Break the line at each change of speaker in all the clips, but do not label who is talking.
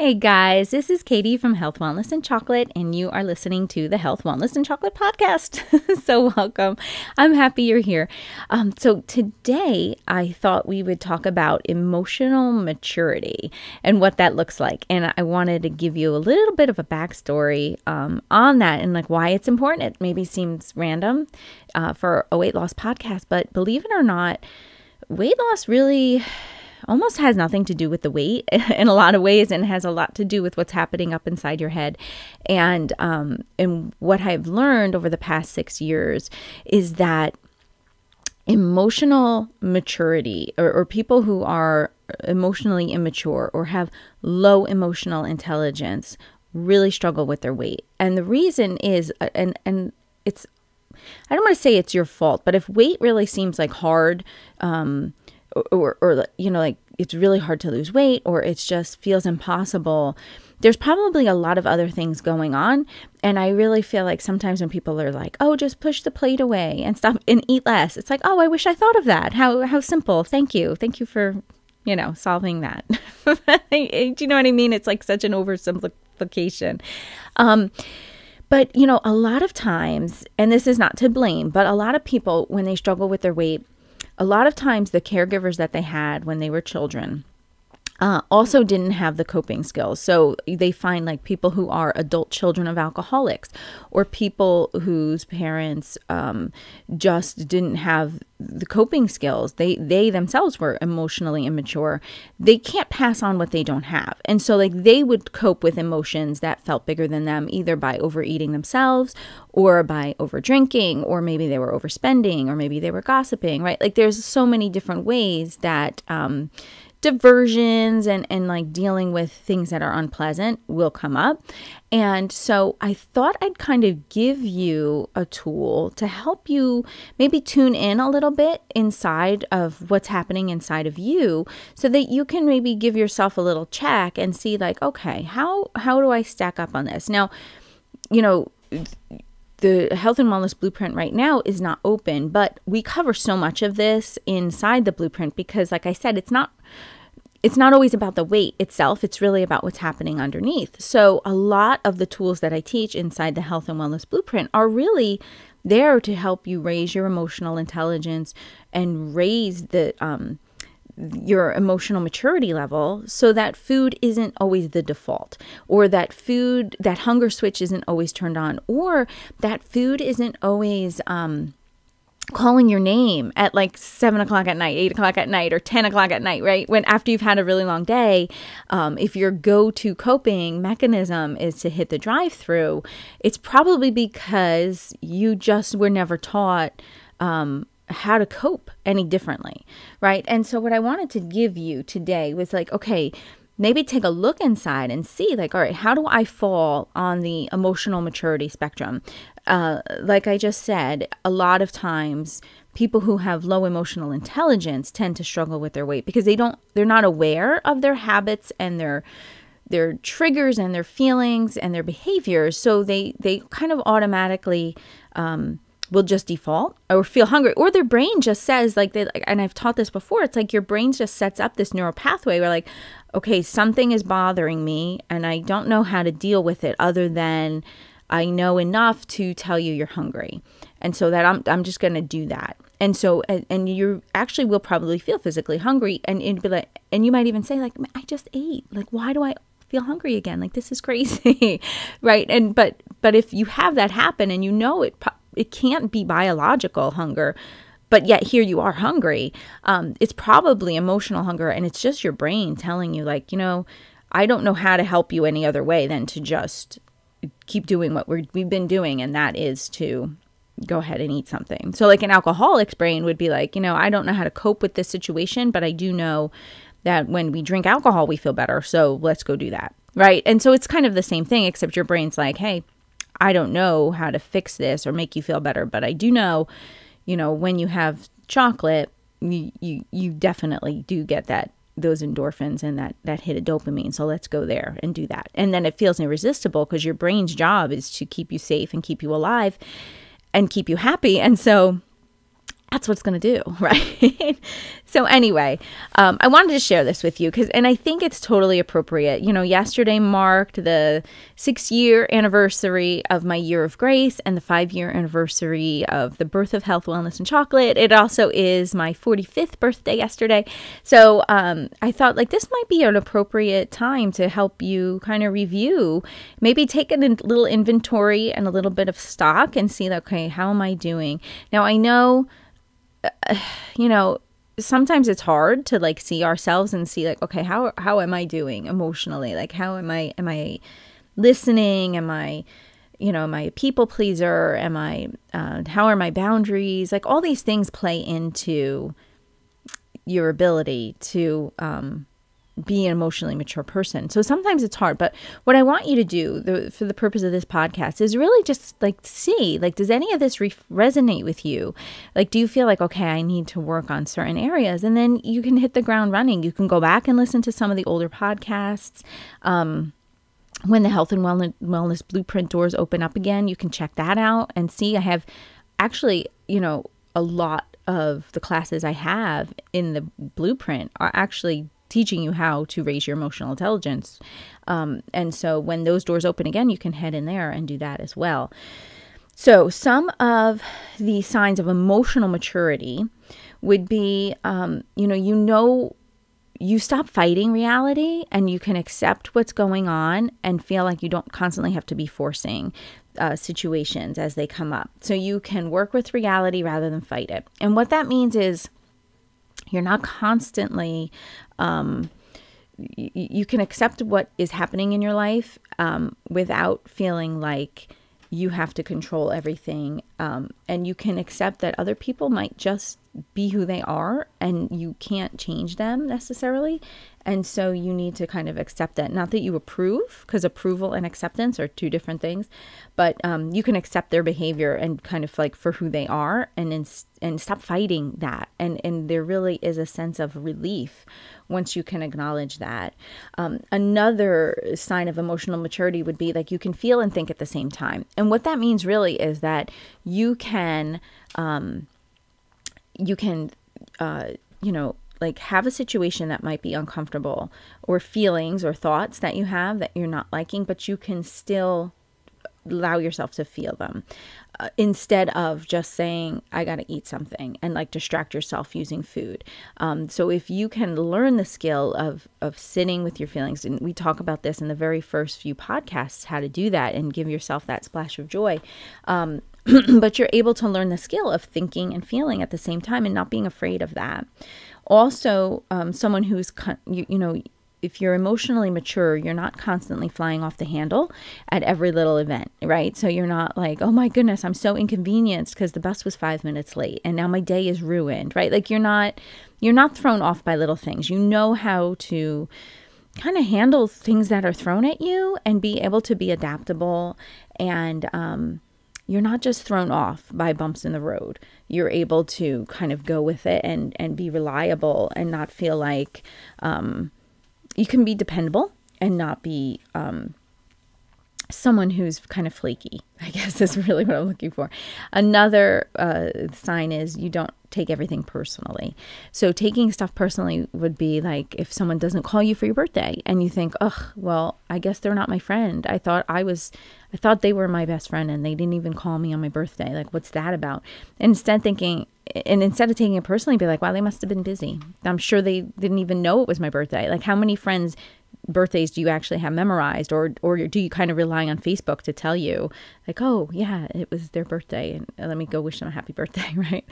Hey guys, this is Katie from Health, Wellness, and Chocolate, and you are listening to the Health, Wellness, and Chocolate podcast. so, welcome. I'm happy you're here. Um, so, today I thought we would talk about emotional maturity and what that looks like. And I wanted to give you a little bit of a backstory um, on that and like why it's important. It maybe seems random uh, for a weight loss podcast, but believe it or not, weight loss really almost has nothing to do with the weight in a lot of ways and has a lot to do with what's happening up inside your head. And um, and what I've learned over the past six years is that emotional maturity or, or people who are emotionally immature or have low emotional intelligence really struggle with their weight. And the reason is uh, and and it's I don't want to say it's your fault, but if weight really seems like hard, um, or, or you know like it's really hard to lose weight or it just feels impossible there's probably a lot of other things going on and i really feel like sometimes when people are like oh just push the plate away and stop and eat less it's like oh i wish i thought of that how how simple thank you thank you for you know solving that eh, do you know what i mean it's like such an oversimplification um but you know a lot of times and this is not to blame but a lot of people when they struggle with their weight a lot of times the caregivers that they had when they were children uh, also didn't have the coping skills. So they find like people who are adult children of alcoholics or people whose parents um, just didn't have the coping skills. They they themselves were emotionally immature. They can't pass on what they don't have. And so like they would cope with emotions that felt bigger than them either by overeating themselves or by overdrinking or maybe they were overspending or maybe they were gossiping, right? Like there's so many different ways that um, diversions and, and like dealing with things that are unpleasant will come up. And so I thought I'd kind of give you a tool to help you maybe tune in a little bit inside of what's happening inside of you so that you can maybe give yourself a little check and see like, okay, how how do I stack up on this? Now, you know, the health and wellness blueprint right now is not open, but we cover so much of this inside the blueprint because, like I said, it's not it's not always about the weight itself, it's really about what's happening underneath. So, a lot of the tools that I teach inside the Health and Wellness Blueprint are really there to help you raise your emotional intelligence and raise the um, your emotional maturity level so that food isn't always the default or that food that hunger switch isn't always turned on or that food isn't always um, calling your name at like seven o'clock at night, eight o'clock at night, or 10 o'clock at night, right? When after you've had a really long day, um, if your go to coping mechanism is to hit the drive through, it's probably because you just were never taught. Um, how to cope any differently, right? And so, what I wanted to give you today was like, okay, maybe take a look inside and see like all right how do i fall on the emotional maturity spectrum uh, like i just said a lot of times people who have low emotional intelligence tend to struggle with their weight because they don't they're not aware of their habits and their their triggers and their feelings and their behaviors so they they kind of automatically um, will just default or feel hungry or their brain just says like they and i've taught this before it's like your brain just sets up this neural pathway where like okay, something is bothering me and I don't know how to deal with it other than I know enough to tell you you're hungry. And so that I'm, I'm just going to do that. And so, and, and you actually will probably feel physically hungry and it'd be like, and you might even say like, I just ate, like, why do I feel hungry again? Like, this is crazy. right. And, but, but if you have that happen and you know it, it can't be biological hunger, but yet here you are hungry. Um, it's probably emotional hunger, and it's just your brain telling you, like, you know, I don't know how to help you any other way than to just keep doing what we have been doing, and that is to go ahead and eat something. So, like, an alcoholic's brain would be like, you know, I don't know how to cope with this situation, but I do know that when we drink alcohol, we feel better. So, let's go do that. Right. And so it's kind of the same thing, except your brain's like, hey, I don't know how to fix this or make you feel better, but I do know you know, when you have chocolate, you, you, you definitely do get that those endorphins and that that hit of dopamine so let's go there and do that and then it feels irresistible because your brain's job is to keep you safe and keep you alive and keep you happy and so that's what it's going to do, right? so anyway, um, I wanted to share this with you because, and I think it's totally appropriate. You know, yesterday marked the six-year anniversary of my year of grace and the five-year anniversary of the birth of health, wellness, and chocolate. It also is my 45th birthday yesterday, so um, I thought like this might be an appropriate time to help you kind of review, maybe take a little inventory and a little bit of stock and see, okay, how am I doing? Now I know you know, sometimes it's hard to like see ourselves and see like okay how how am i doing emotionally like how am i am i listening am i you know am i a people pleaser am i uh, how are my boundaries like all these things play into your ability to um be an emotionally mature person. So sometimes it's hard, but what I want you to do the, for the purpose of this podcast is really just like see, like, does any of this re resonate with you? Like, do you feel like, okay, I need to work on certain areas? And then you can hit the ground running. You can go back and listen to some of the older podcasts. Um, when the health and wellness, wellness blueprint doors open up again, you can check that out and see. I have actually, you know, a lot of the classes I have in the blueprint are actually teaching you how to raise your emotional intelligence. Um, and so when those doors open again, you can head in there and do that as well. So, some of the signs of emotional maturity would be um, you know, you know, you stop fighting reality and you can accept what's going on and feel like you don't constantly have to be forcing uh, situations as they come up. So, you can work with reality rather than fight it. And what that means is, you're not constantly, um, you can accept what is happening in your life um, without feeling like you have to control everything um, and you can accept that other people might just be who they are and you can't change them necessarily. And so you need to kind of accept that. Not that you approve, because approval and acceptance are two different things, but um, you can accept their behavior and kind of like for who they are and in, and stop fighting that. And, and there really is a sense of relief once you can acknowledge that. Um, another sign of emotional maturity would be like you can feel and think at the same time. And what that means really is that you can um, you can uh, you know like have a situation that might be uncomfortable or feelings or thoughts that you have that you're not liking but you can still allow yourself to feel them uh, instead of just saying i gotta eat something and like distract yourself using food um, so if you can learn the skill of of sitting with your feelings and we talk about this in the very first few podcasts how to do that and give yourself that splash of joy um, but you're able to learn the skill of thinking and feeling at the same time and not being afraid of that. Also, um, someone who's, you, you know, if you're emotionally mature, you're not constantly flying off the handle at every little event, right? So you're not like, oh my goodness, I'm so inconvenienced because the bus was five minutes late and now my day is ruined, right? Like you're not, you're not thrown off by little things. You know how to kind of handle things that are thrown at you and be able to be adaptable and, um, you're not just thrown off by bumps in the road. You're able to kind of go with it and and be reliable and not feel like um, you can be dependable and not be um, someone who's kind of flaky, I guess is really what I'm looking for. Another uh, sign is you don't take everything personally. So, taking stuff personally would be like if someone doesn't call you for your birthday and you think, oh, well, I guess they're not my friend. I thought I was, I thought they were my best friend and they didn't even call me on my birthday. Like, what's that about? And instead, thinking, and instead of taking it personally, be like, wow, they must have been busy. I'm sure they didn't even know it was my birthday. Like, how many friends birthdays do you actually have memorized or or do you kind of rely on Facebook to tell you like oh yeah it was their birthday and uh, let me go wish them a happy birthday right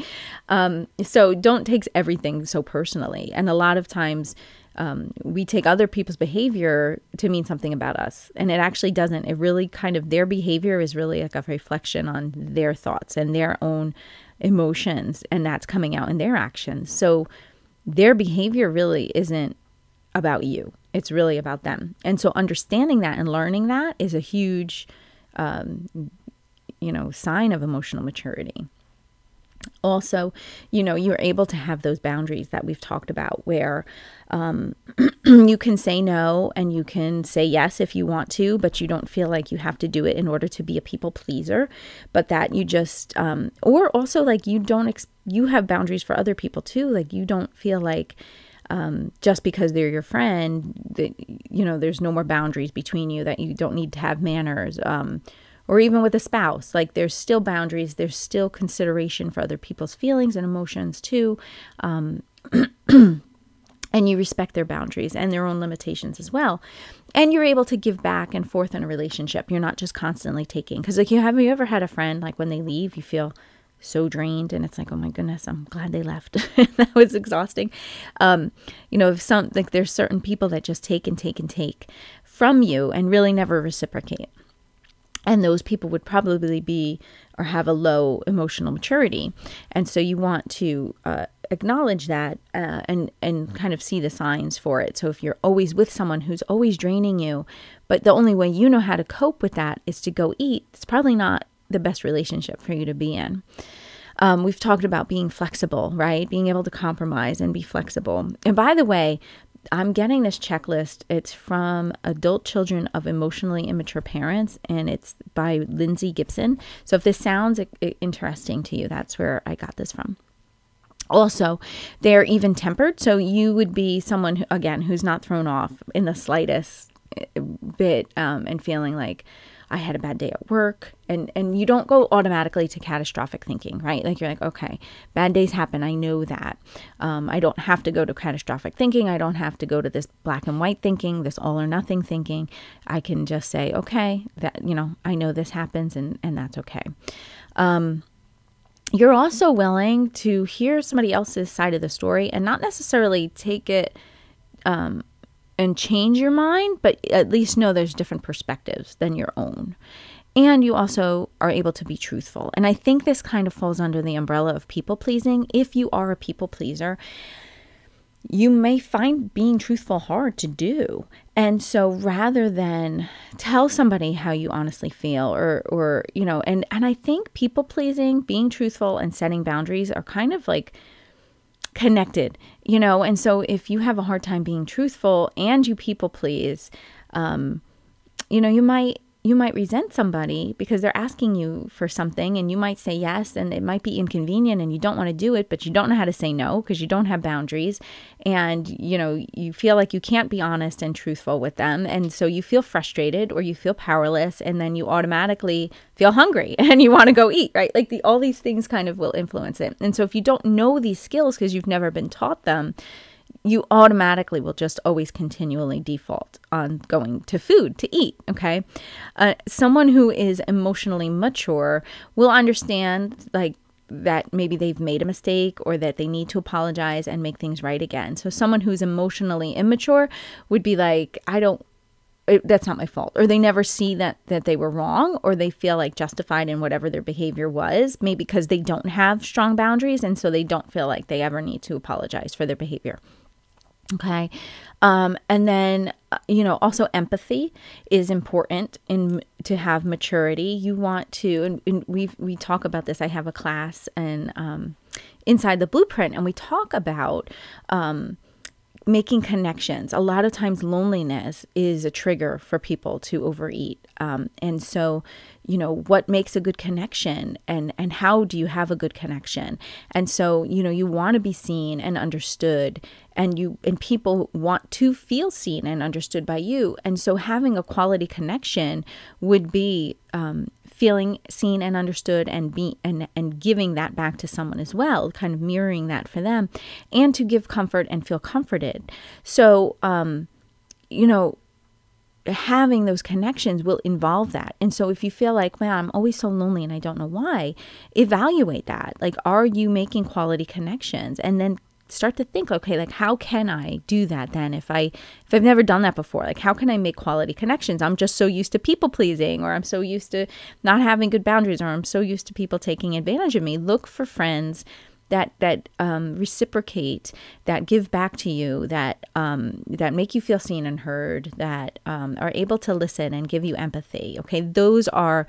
um, so don't take everything so personally and a lot of times um, we take other people's behavior to mean something about us and it actually doesn't it really kind of their behavior is really like a reflection on their thoughts and their own emotions and that's coming out in their actions so their behavior really isn't about you it's really about them. And so understanding that and learning that is a huge, um, you know, sign of emotional maturity. Also, you know, you're able to have those boundaries that we've talked about where um, you can say no and you can say yes if you want to, but you don't feel like you have to do it in order to be a people pleaser, but that you just, um, or also like you don't, you have boundaries for other people too. Like you don't feel like, um, just because they're your friend, that you know, there's no more boundaries between you that you don't need to have manners. Um, or even with a spouse, like there's still boundaries, there's still consideration for other people's feelings and emotions too. Um, and you respect their boundaries and their own limitations as well and you're able to give back and forth in a relationship you're not just constantly taking because like you have you ever had a friend like when they leave you feel so drained and it's like oh my goodness i'm glad they left that was exhausting um, you know if some like there's certain people that just take and take and take from you and really never reciprocate and those people would probably be or have a low emotional maturity and so you want to uh, acknowledge that uh, and and kind of see the signs for it. So if you're always with someone who's always draining you, but the only way you know how to cope with that is to go eat, it's probably not the best relationship for you to be in. Um, we've talked about being flexible, right? Being able to compromise and be flexible. And by the way, I'm getting this checklist. It's from Adult Children of Emotionally Immature Parents, and it's by Lindsay Gibson. So if this sounds uh, uh, interesting to you, that's where I got this from. Also, they're even tempered. So you would be someone, who, again, who's not thrown off in the slightest uh, bit um, and feeling like, I had a bad day at work. And, and you don't go automatically to catastrophic thinking, right? Like you're like, okay, bad days happen. I know that. Um, I don't have to go to catastrophic thinking. I don't have to go to this black and white thinking, this all or nothing thinking. I can just say, okay, that, you know, I know this happens and, and that's okay. Um, you're also willing to hear somebody else's side of the story and not necessarily take it um, and change your mind, but at least know there's different perspectives than your own. And you also are able to be truthful. And I think this kind of falls under the umbrella of people pleasing. If you are a people pleaser, you may find being truthful hard to do. And so rather than tell somebody how you honestly feel or or you know, and and I think people pleasing, being truthful and setting boundaries are kind of like connected, you know. And so if you have a hard time being truthful and you people please, um, you know, you might you might resent somebody because they're asking you for something and you might say yes and it might be inconvenient and you don't want to do it but you don't know how to say no because you don't have boundaries and you know you feel like you can't be honest and truthful with them and so you feel frustrated or you feel powerless and then you automatically feel hungry and you want to go eat right like the, all these things kind of will influence it and so if you don't know these skills because you've never been taught them you automatically will just always continually default on going to food to eat. Okay. Uh, someone who is emotionally mature will understand, like, that maybe they've made a mistake or that they need to apologize and make things right again. So, someone who's emotionally immature would be like, I don't it, eh, that's not my fault or they never see that that they were wrong or they feel like justified in whatever their behavior was maybe because they don't have strong boundaries and so they don't feel like they ever need to apologize for their behavior Okay. Um, and then, uh, you know, also empathy is important in to have maturity. You want to, and, and we we talk about this. I have a class and um, inside the blueprint, and we talk about um, making connections. A lot of times, loneliness is a trigger for people to overeat, um, and so you know what makes a good connection and and how do you have a good connection and so you know you want to be seen and understood and you and people want to feel seen and understood by you and so having a quality connection would be um, feeling seen and understood and be and and giving that back to someone as well kind of mirroring that for them and to give comfort and feel comforted so um you know having those connections will involve that. And so if you feel like, man, I'm always so lonely and I don't know why, evaluate that. Like, are you making quality connections? And then start to think okay like how can i do that then if i if i've never done that before like how can i make quality connections i'm just so used to people pleasing or i'm so used to not having good boundaries or i'm so used to people taking advantage of me look for friends that that um, reciprocate, that give back to you, that um, that make you feel seen and heard, that um, are able to listen and give you empathy. Okay, those are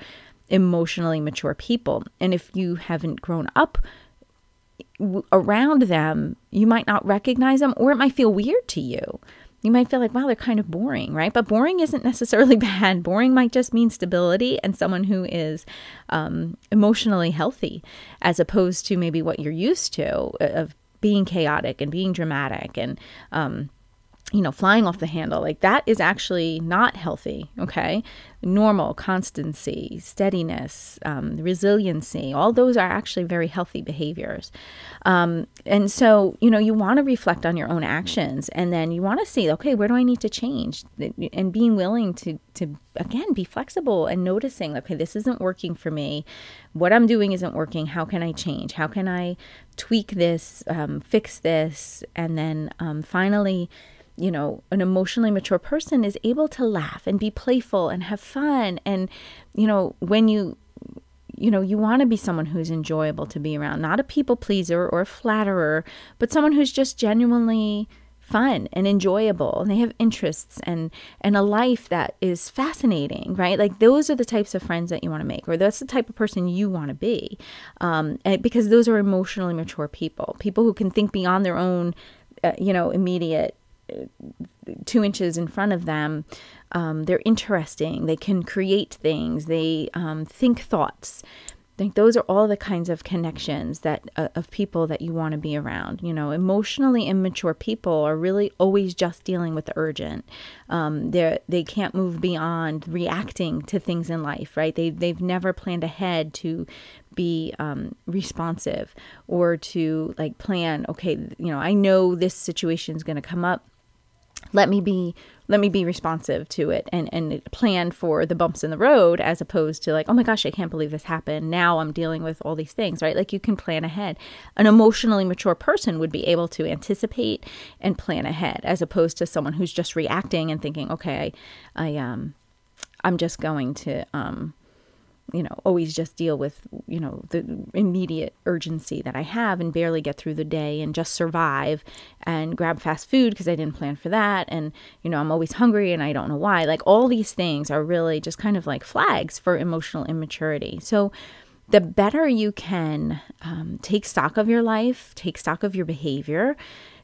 emotionally mature people, and if you haven't grown up around them, you might not recognize them, or it might feel weird to you you might feel like, wow, they're kind of boring, right? But boring isn't necessarily bad. Boring might just mean stability and someone who is um, emotionally healthy, as opposed to maybe what you're used to uh, of being chaotic and being dramatic and um, you know, flying off the handle. Like that is actually not healthy, okay? Normal, constancy, steadiness, um, resiliency, all those are actually very healthy behaviors. Um, and so, you know, you want to reflect on your own actions and then you want to see, okay, where do I need to change? And being willing to, to again, be flexible and noticing, okay, this isn't working for me. What I'm doing isn't working. How can I change? How can I tweak this, um, fix this? And then um, finally, you know, an emotionally mature person is able to laugh and be playful and have fun. And, you know, when you, you know, you want to be someone who's enjoyable to be around, not a people pleaser or a flatterer, but someone who's just genuinely fun and enjoyable and they have interests and and a life that is fascinating right like those are the types of friends that you want to make or that's the type of person you want to be um, because those are emotionally mature people people who can think beyond their own uh, you know immediate two inches in front of them, um, they're interesting. They can create things. They um, think thoughts. I think those are all the kinds of connections that uh, of people that you want to be around. You know, emotionally immature people are really always just dealing with the urgent. Um, they they can't move beyond reacting to things in life, right? They they've never planned ahead to be um, responsive or to like plan. Okay, you know, I know this situation is going to come up let me be let me be responsive to it and and plan for the bumps in the road as opposed to like oh my gosh i can't believe this happened now i'm dealing with all these things right like you can plan ahead an emotionally mature person would be able to anticipate and plan ahead as opposed to someone who's just reacting and thinking okay i um i'm just going to um you know, always just deal with, you know, the immediate urgency that I have and barely get through the day and just survive and grab fast food because I didn't plan for that. And, you know, I'm always hungry and I don't know why. Like all these things are really just kind of like flags for emotional immaturity. So, the better you can um, take stock of your life, take stock of your behavior,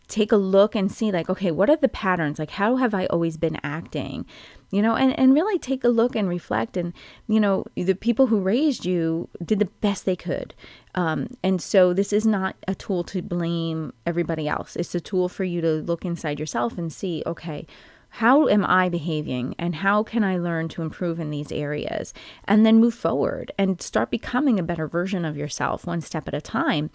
take a look and see like okay what are the patterns like how have i always been acting you know and, and really take a look and reflect and you know the people who raised you did the best they could um, and so this is not a tool to blame everybody else it's a tool for you to look inside yourself and see okay how am I behaving and how can I learn to improve in these areas? And then move forward and start becoming a better version of yourself one step at a time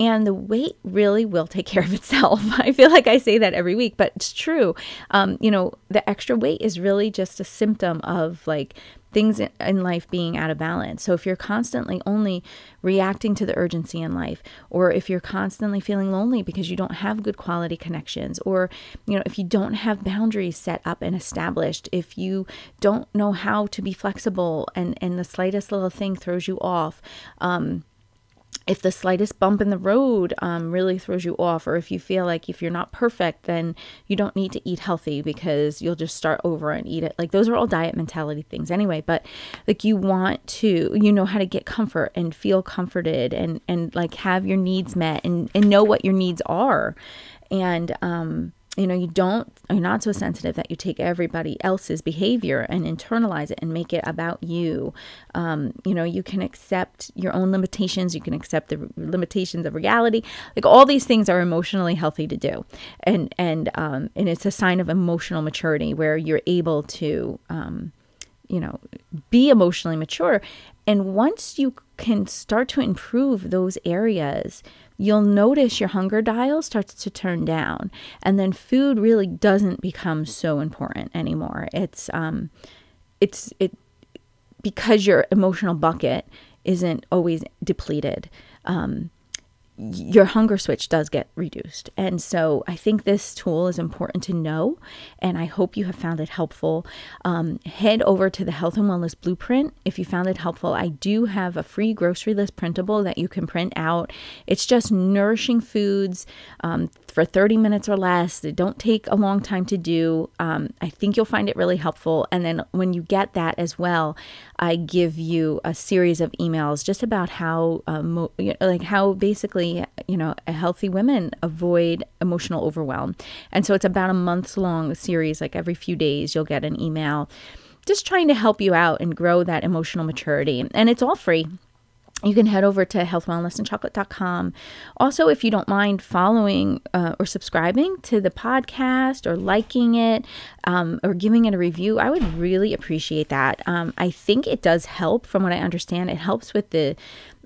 and the weight really will take care of itself. I feel like I say that every week, but it's true. Um, you know, the extra weight is really just a symptom of like things in life being out of balance. So if you're constantly only reacting to the urgency in life or if you're constantly feeling lonely because you don't have good quality connections or you know if you don't have boundaries set up and established, if you don't know how to be flexible and and the slightest little thing throws you off, um, if the slightest bump in the road um, really throws you off, or if you feel like if you're not perfect, then you don't need to eat healthy because you'll just start over and eat it. Like those are all diet mentality things anyway. But like you want to, you know how to get comfort and feel comforted and and like have your needs met and and know what your needs are, and um you know you don't you're not so sensitive that you take everybody else's behavior and internalize it and make it about you um, you know you can accept your own limitations you can accept the limitations of reality like all these things are emotionally healthy to do and and um, and it's a sign of emotional maturity where you're able to um, you know, be emotionally mature. And once you can start to improve those areas, you'll notice your hunger dial starts to turn down. And then food really doesn't become so important anymore. It's, um, it's, it, because your emotional bucket isn't always depleted. Um, your hunger switch does get reduced. And so I think this tool is important to know, and I hope you have found it helpful. Um, head over to the Health and Wellness Blueprint if you found it helpful. I do have a free grocery list printable that you can print out. It's just nourishing foods um, for 30 minutes or less. They don't take a long time to do. Um, I think you'll find it really helpful. And then when you get that as well, I give you a series of emails just about how, um, like how basically, you know, healthy women avoid emotional overwhelm. And so it's about a months long series. Like every few days, you'll get an email just trying to help you out and grow that emotional maturity. And it's all free you can head over to healthwellnessandchocolate.com. Also, if you don't mind following uh, or subscribing to the podcast or liking it um, or giving it a review, I would really appreciate that. Um, I think it does help, from what I understand, it helps with the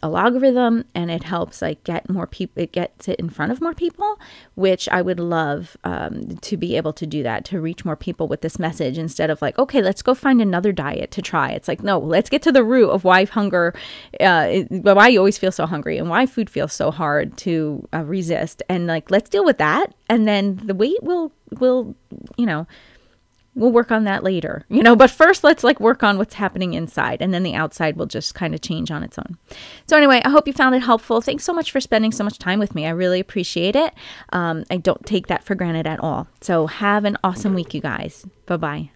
a logarithm and it helps like get more people it gets it in front of more people which i would love um, to be able to do that to reach more people with this message instead of like okay let's go find another diet to try it's like no let's get to the root of why hunger uh, why you always feel so hungry and why food feels so hard to uh, resist and like let's deal with that and then the weight will will you know we'll work on that later, you know, but first let's like work on what's happening inside and then the outside will just kind of change on its own. So, anyway, I hope you found it helpful. Thanks so much for spending so much time with me. I really appreciate it. Um, I don't take that for granted at all. So, have an awesome week, you guys. Bye bye.